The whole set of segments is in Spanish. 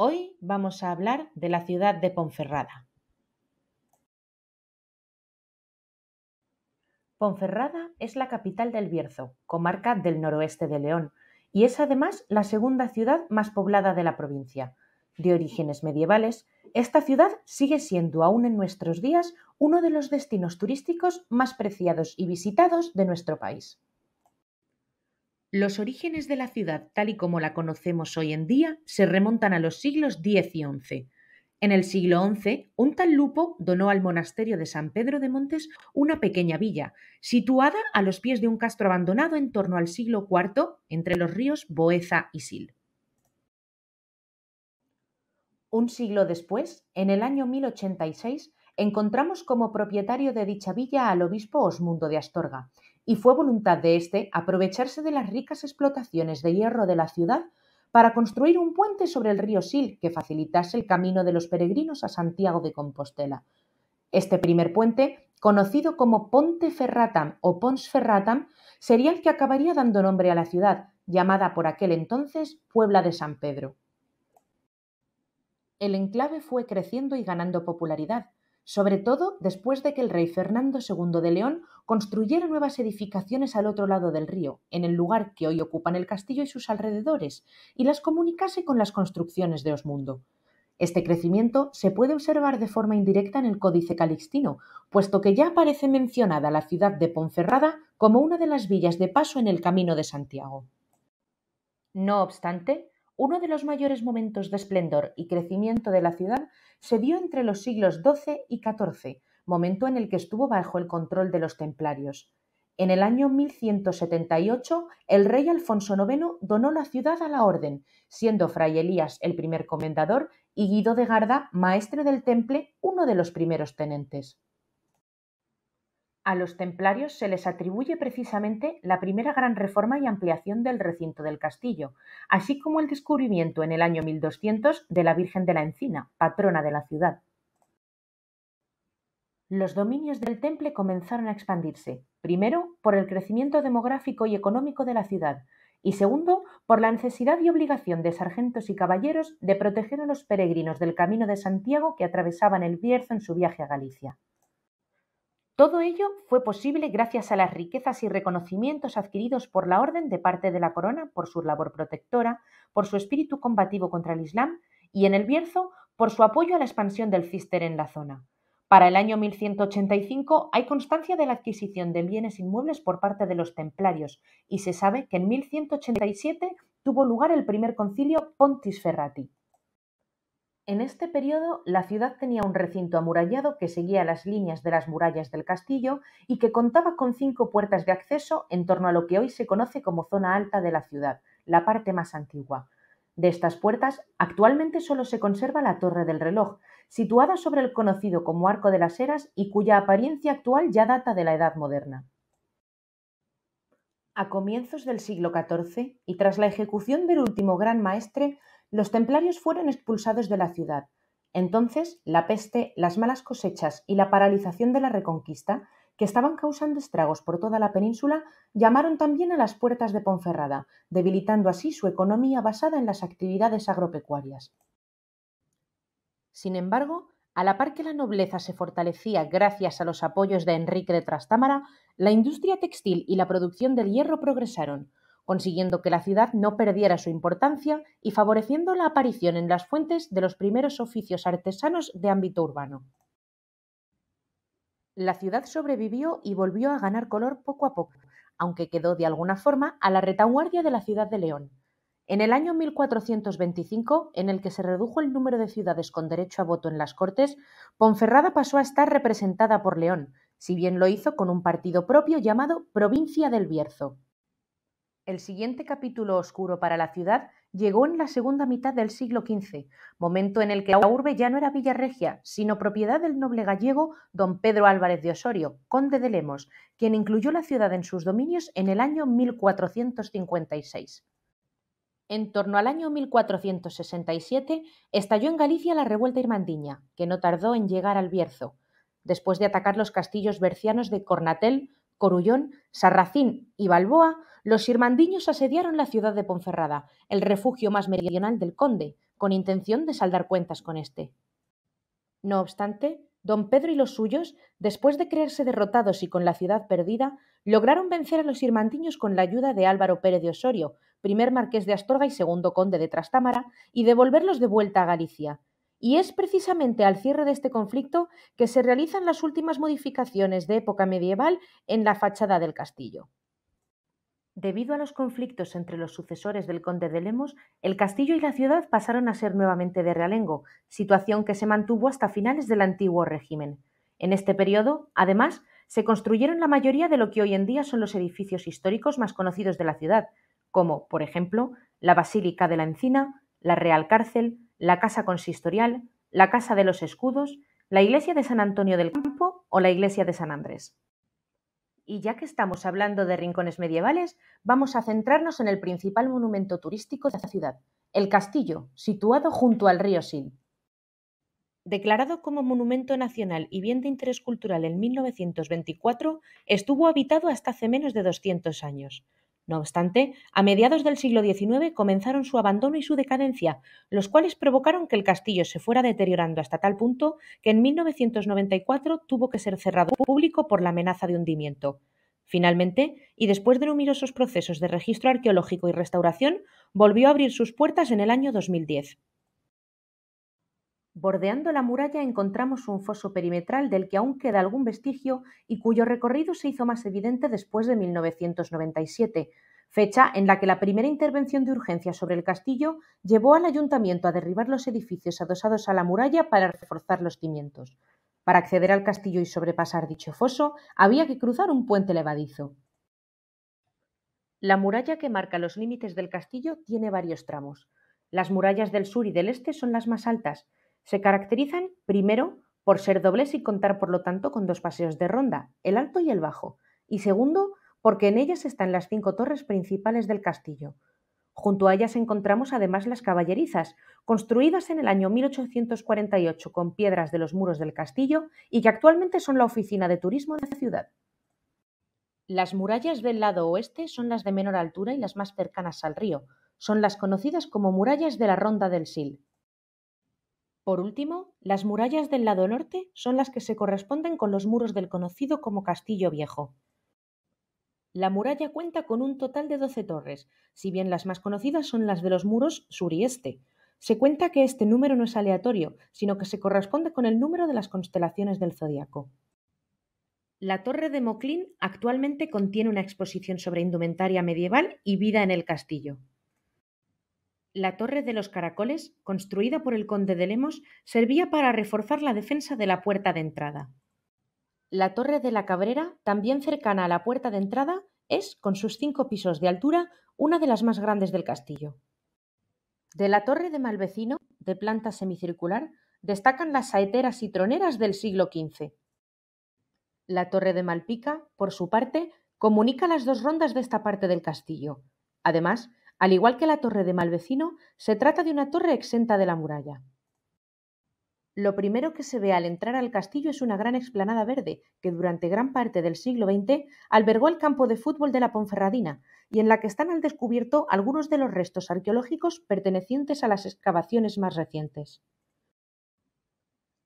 Hoy vamos a hablar de la ciudad de Ponferrada. Ponferrada es la capital del Bierzo, comarca del noroeste de León, y es además la segunda ciudad más poblada de la provincia. De orígenes medievales, esta ciudad sigue siendo aún en nuestros días uno de los destinos turísticos más preciados y visitados de nuestro país. Los orígenes de la ciudad tal y como la conocemos hoy en día se remontan a los siglos X y XI. En el siglo XI, un tal Lupo donó al monasterio de San Pedro de Montes una pequeña villa, situada a los pies de un castro abandonado en torno al siglo IV entre los ríos Boeza y Sil. Un siglo después, en el año 1086, encontramos como propietario de dicha villa al obispo Osmundo de Astorga, y fue voluntad de éste aprovecharse de las ricas explotaciones de hierro de la ciudad para construir un puente sobre el río Sil que facilitase el camino de los peregrinos a Santiago de Compostela. Este primer puente, conocido como Ponte Ferratam o Pons Ferratam, sería el que acabaría dando nombre a la ciudad, llamada por aquel entonces Puebla de San Pedro. El enclave fue creciendo y ganando popularidad, sobre todo después de que el rey Fernando II de León construyera nuevas edificaciones al otro lado del río, en el lugar que hoy ocupan el castillo y sus alrededores, y las comunicase con las construcciones de Osmundo. Este crecimiento se puede observar de forma indirecta en el Códice Calixtino, puesto que ya aparece mencionada la ciudad de Ponferrada como una de las villas de paso en el Camino de Santiago. No obstante, uno de los mayores momentos de esplendor y crecimiento de la ciudad se dio entre los siglos XII y XIV, momento en el que estuvo bajo el control de los templarios. En el año 1178, el rey Alfonso IX donó la ciudad a la orden, siendo Fray Elías el primer comendador y Guido de Garda, maestro del temple, uno de los primeros tenentes. A los templarios se les atribuye precisamente la primera gran reforma y ampliación del recinto del castillo, así como el descubrimiento en el año 1200 de la Virgen de la Encina, patrona de la ciudad. Los dominios del temple comenzaron a expandirse, primero por el crecimiento demográfico y económico de la ciudad, y segundo, por la necesidad y obligación de sargentos y caballeros de proteger a los peregrinos del camino de Santiago que atravesaban el Bierzo en su viaje a Galicia. Todo ello fue posible gracias a las riquezas y reconocimientos adquiridos por la Orden de parte de la Corona por su labor protectora, por su espíritu combativo contra el Islam y en el Bierzo por su apoyo a la expansión del cister en la zona. Para el año 1185 hay constancia de la adquisición de bienes inmuebles por parte de los templarios y se sabe que en 1187 tuvo lugar el primer concilio Pontis Ferrati. En este periodo, la ciudad tenía un recinto amurallado que seguía las líneas de las murallas del castillo y que contaba con cinco puertas de acceso en torno a lo que hoy se conoce como zona alta de la ciudad, la parte más antigua. De estas puertas, actualmente solo se conserva la Torre del Reloj, situada sobre el conocido como Arco de las Heras y cuya apariencia actual ya data de la Edad Moderna. A comienzos del siglo XIV y tras la ejecución del último gran maestre, los templarios fueron expulsados de la ciudad. Entonces, la peste, las malas cosechas y la paralización de la Reconquista, que estaban causando estragos por toda la península, llamaron también a las puertas de Ponferrada, debilitando así su economía basada en las actividades agropecuarias. Sin embargo, a la par que la nobleza se fortalecía gracias a los apoyos de Enrique de Trastámara, la industria textil y la producción del hierro progresaron, consiguiendo que la ciudad no perdiera su importancia y favoreciendo la aparición en las fuentes de los primeros oficios artesanos de ámbito urbano. La ciudad sobrevivió y volvió a ganar color poco a poco, aunque quedó de alguna forma a la retaguardia de la ciudad de León. En el año 1425, en el que se redujo el número de ciudades con derecho a voto en las Cortes, Ponferrada pasó a estar representada por León, si bien lo hizo con un partido propio llamado Provincia del Bierzo. El siguiente capítulo oscuro para la ciudad llegó en la segunda mitad del siglo XV, momento en el que la urbe ya no era villa sino propiedad del noble gallego don Pedro Álvarez de Osorio, conde de Lemos, quien incluyó la ciudad en sus dominios en el año 1456. En torno al año 1467 estalló en Galicia la revuelta irmandiña, que no tardó en llegar al Bierzo. Después de atacar los castillos bercianos de Cornatel, Corullón, Sarracín y Balboa, los irmandiños asediaron la ciudad de Ponferrada, el refugio más meridional del conde, con intención de saldar cuentas con éste. No obstante, don Pedro y los suyos, después de creerse derrotados y con la ciudad perdida, lograron vencer a los irmandiños con la ayuda de Álvaro Pérez de Osorio, primer marqués de Astorga y segundo conde de Trastámara, y devolverlos de vuelta a Galicia, y es precisamente al cierre de este conflicto que se realizan las últimas modificaciones de época medieval en la fachada del castillo. Debido a los conflictos entre los sucesores del conde de Lemos, el castillo y la ciudad pasaron a ser nuevamente de realengo, situación que se mantuvo hasta finales del antiguo régimen. En este periodo, además, se construyeron la mayoría de lo que hoy en día son los edificios históricos más conocidos de la ciudad, como, por ejemplo, la Basílica de la Encina, la Real Cárcel, la Casa Consistorial, la Casa de los Escudos, la Iglesia de San Antonio del Campo o la Iglesia de San Andrés. Y ya que estamos hablando de rincones medievales, vamos a centrarnos en el principal monumento turístico de la ciudad, el castillo, situado junto al río Sil. Declarado como Monumento Nacional y Bien de Interés Cultural en 1924, estuvo habitado hasta hace menos de 200 años. No obstante, a mediados del siglo XIX comenzaron su abandono y su decadencia, los cuales provocaron que el castillo se fuera deteriorando hasta tal punto que en 1994 tuvo que ser cerrado público por la amenaza de hundimiento. Finalmente, y después de numerosos procesos de registro arqueológico y restauración, volvió a abrir sus puertas en el año 2010. Bordeando la muralla encontramos un foso perimetral del que aún queda algún vestigio y cuyo recorrido se hizo más evidente después de 1997, fecha en la que la primera intervención de urgencia sobre el castillo llevó al ayuntamiento a derribar los edificios adosados a la muralla para reforzar los cimientos. Para acceder al castillo y sobrepasar dicho foso había que cruzar un puente levadizo. La muralla que marca los límites del castillo tiene varios tramos. Las murallas del sur y del este son las más altas, se caracterizan, primero, por ser dobles y contar por lo tanto con dos paseos de ronda, el alto y el bajo, y segundo, porque en ellas están las cinco torres principales del castillo. Junto a ellas encontramos además las caballerizas, construidas en el año 1848 con piedras de los muros del castillo y que actualmente son la oficina de turismo de la ciudad. Las murallas del lado oeste son las de menor altura y las más cercanas al río. Son las conocidas como murallas de la Ronda del Sil. Por último, las murallas del lado norte son las que se corresponden con los muros del conocido como Castillo Viejo. La muralla cuenta con un total de 12 torres, si bien las más conocidas son las de los muros sur y este. Se cuenta que este número no es aleatorio, sino que se corresponde con el número de las constelaciones del zodiaco. La Torre de Moclín actualmente contiene una exposición sobre indumentaria medieval y vida en el castillo. La Torre de los Caracoles, construida por el conde de Lemos, servía para reforzar la defensa de la puerta de entrada. La Torre de la Cabrera, también cercana a la puerta de entrada, es, con sus cinco pisos de altura, una de las más grandes del castillo. De la Torre de Malvecino, de planta semicircular, destacan las saeteras y troneras del siglo XV. La Torre de Malpica, por su parte, comunica las dos rondas de esta parte del castillo. Además, al igual que la torre de Malvecino, se trata de una torre exenta de la muralla. Lo primero que se ve al entrar al castillo es una gran explanada verde que durante gran parte del siglo XX albergó el campo de fútbol de la Ponferradina y en la que están al descubierto algunos de los restos arqueológicos pertenecientes a las excavaciones más recientes.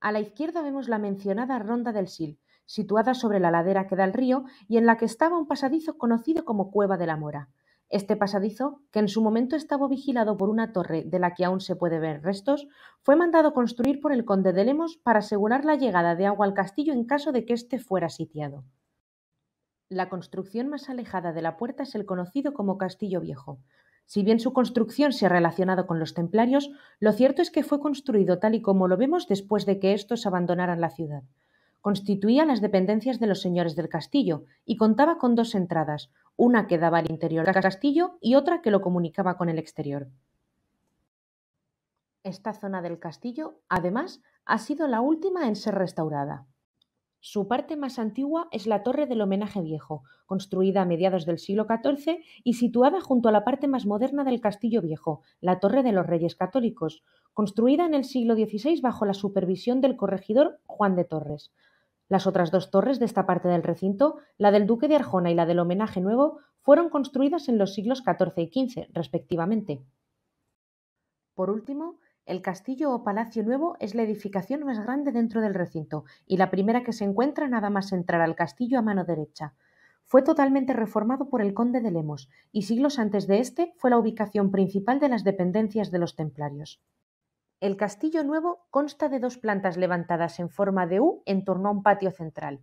A la izquierda vemos la mencionada Ronda del Sil, situada sobre la ladera que da al río y en la que estaba un pasadizo conocido como Cueva de la Mora. Este pasadizo, que en su momento estaba vigilado por una torre de la que aún se puede ver restos, fue mandado construir por el conde de Lemos para asegurar la llegada de agua al castillo en caso de que éste fuera sitiado. La construcción más alejada de la puerta es el conocido como Castillo Viejo. Si bien su construcción se ha relacionado con los templarios, lo cierto es que fue construido tal y como lo vemos después de que estos abandonaran la ciudad. Constituía las dependencias de los señores del castillo y contaba con dos entradas, una que daba al interior del castillo y otra que lo comunicaba con el exterior. Esta zona del castillo, además, ha sido la última en ser restaurada. Su parte más antigua es la Torre del Homenaje Viejo, construida a mediados del siglo XIV y situada junto a la parte más moderna del Castillo Viejo, la Torre de los Reyes Católicos, construida en el siglo XVI bajo la supervisión del corregidor Juan de Torres, las otras dos torres de esta parte del recinto, la del Duque de Arjona y la del Homenaje Nuevo, fueron construidas en los siglos XIV y XV, respectivamente. Por último, el castillo o palacio nuevo es la edificación más grande dentro del recinto y la primera que se encuentra nada más entrar al castillo a mano derecha. Fue totalmente reformado por el conde de Lemos y siglos antes de este fue la ubicación principal de las dependencias de los templarios. El castillo nuevo consta de dos plantas levantadas en forma de U en torno a un patio central.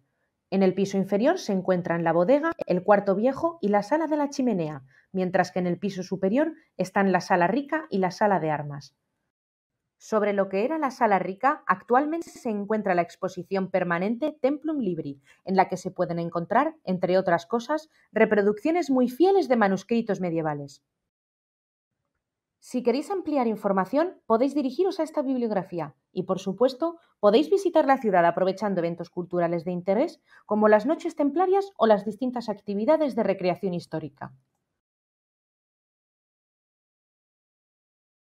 En el piso inferior se encuentran la bodega, el cuarto viejo y la sala de la chimenea, mientras que en el piso superior están la sala rica y la sala de armas. Sobre lo que era la sala rica, actualmente se encuentra la exposición permanente Templum Libri, en la que se pueden encontrar, entre otras cosas, reproducciones muy fieles de manuscritos medievales. Si queréis ampliar información, podéis dirigiros a esta bibliografía y, por supuesto, podéis visitar la ciudad aprovechando eventos culturales de interés como las noches templarias o las distintas actividades de recreación histórica.